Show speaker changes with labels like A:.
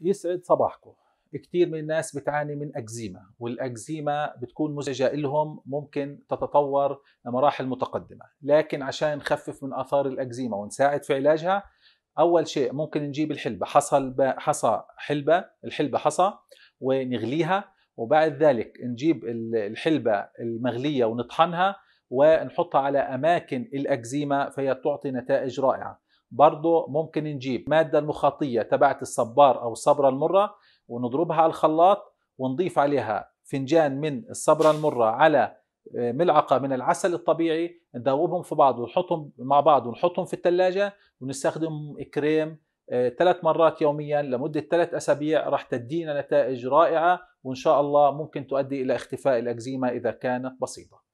A: يسعد صباحكم كثير من الناس بتعاني من أكزيما والأكزيما بتكون مزعجة لهم ممكن تتطور لمراحل متقدمة لكن عشان نخفف من آثار الأكزيما ونساعد في علاجها أول شيء ممكن نجيب الحلبة حصى حصى حلبة الحلبة حصى ونغليها وبعد ذلك نجيب الحلبة المغلية ونطحنها ونحطها على أماكن الأكزيما فهي تعطي نتائج رائعة برضه ممكن نجيب مادة المخاطية تبعت الصبار أو الصبرة المرة ونضربها على الخلاط ونضيف عليها فنجان من الصبرة المرة على آه، ملعقة من العسل الطبيعي نذوبهم في بعض ونحطهم مع بعض ونحطهم في الثلاجة ونستخدم كريم آه، ثلاث مرات يوميا لمدة ثلاث أسابيع راح تدينا نتائج رائعة وإن شاء الله ممكن تؤدي إلى اختفاء الأكزيما إذا كانت بسيطة